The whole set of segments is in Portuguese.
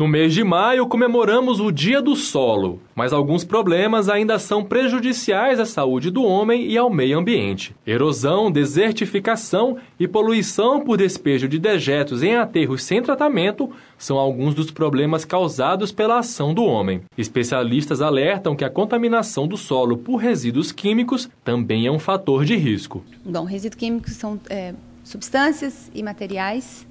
No mês de maio, comemoramos o Dia do Solo, mas alguns problemas ainda são prejudiciais à saúde do homem e ao meio ambiente. Erosão, desertificação e poluição por despejo de dejetos em aterros sem tratamento são alguns dos problemas causados pela ação do homem. Especialistas alertam que a contaminação do solo por resíduos químicos também é um fator de risco. Bom, resíduos químicos são é, substâncias e materiais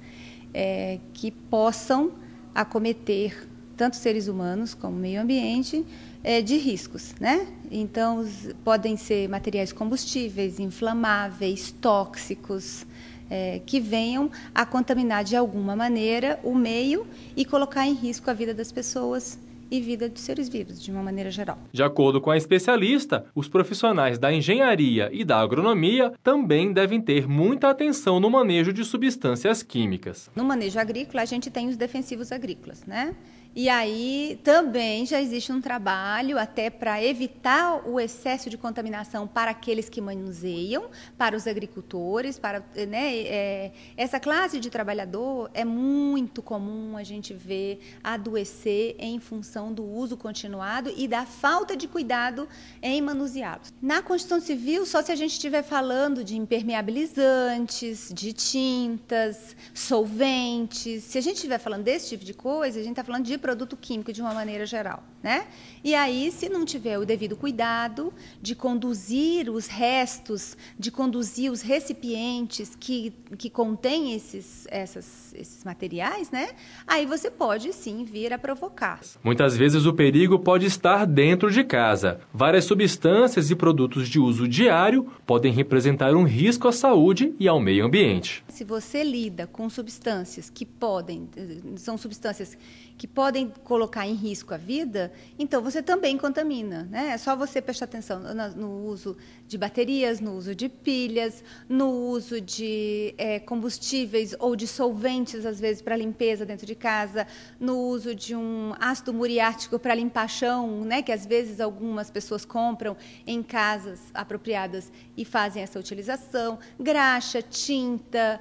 é, que possam acometer tanto seres humanos como meio ambiente é, de riscos, né? Então os, podem ser materiais combustíveis, inflamáveis, tóxicos, é, que venham a contaminar de alguma maneira o meio e colocar em risco a vida das pessoas e vida dos seres vivos, de uma maneira geral. De acordo com a especialista, os profissionais da engenharia e da agronomia também devem ter muita atenção no manejo de substâncias químicas. No manejo agrícola, a gente tem os defensivos agrícolas, né? E aí também já existe um trabalho até para evitar o excesso de contaminação para aqueles que manuseiam, para os agricultores, para né, é, essa classe de trabalhador é muito comum a gente ver adoecer em função questão do uso continuado e da falta de cuidado em manuseá-los. Na Constituição Civil, só se a gente estiver falando de impermeabilizantes, de tintas, solventes, se a gente estiver falando desse tipo de coisa, a gente está falando de produto químico de uma maneira geral, né? E aí, se não tiver o devido cuidado de conduzir os restos, de conduzir os recipientes que, que contêm esses, esses materiais, né? Aí você pode sim vir a provocar. Muitas Muitas vezes o perigo pode estar dentro de casa. Várias substâncias e produtos de uso diário podem representar um risco à saúde e ao meio ambiente. Se você lida com substâncias que podem são substâncias que podem colocar em risco a vida, então você também contamina, né? É só você prestar atenção no uso de baterias, no uso de pilhas, no uso de é, combustíveis ou de solventes às vezes para limpeza dentro de casa, no uso de um ácido muriático para limpar chão, né, que às vezes algumas pessoas compram em casas apropriadas e fazem essa utilização, graxa, tinta,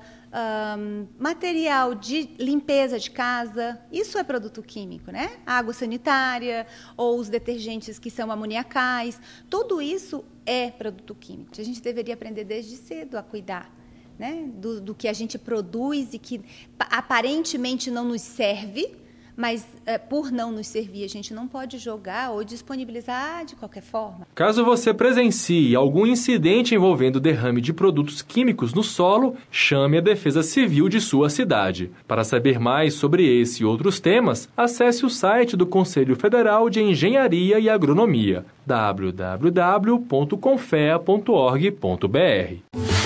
um, material de limpeza de casa, isso é produto químico, né? Água sanitária ou os detergentes que são amoniacais, tudo isso é produto químico. A gente deveria aprender desde cedo a cuidar né? do, do que a gente produz e que aparentemente não nos serve, mas é, por não nos servir, a gente não pode jogar ou disponibilizar de qualquer forma. Caso você presencie algum incidente envolvendo derrame de produtos químicos no solo, chame a Defesa Civil de sua cidade. Para saber mais sobre esse e outros temas, acesse o site do Conselho Federal de Engenharia e Agronomia www.confea.org.br.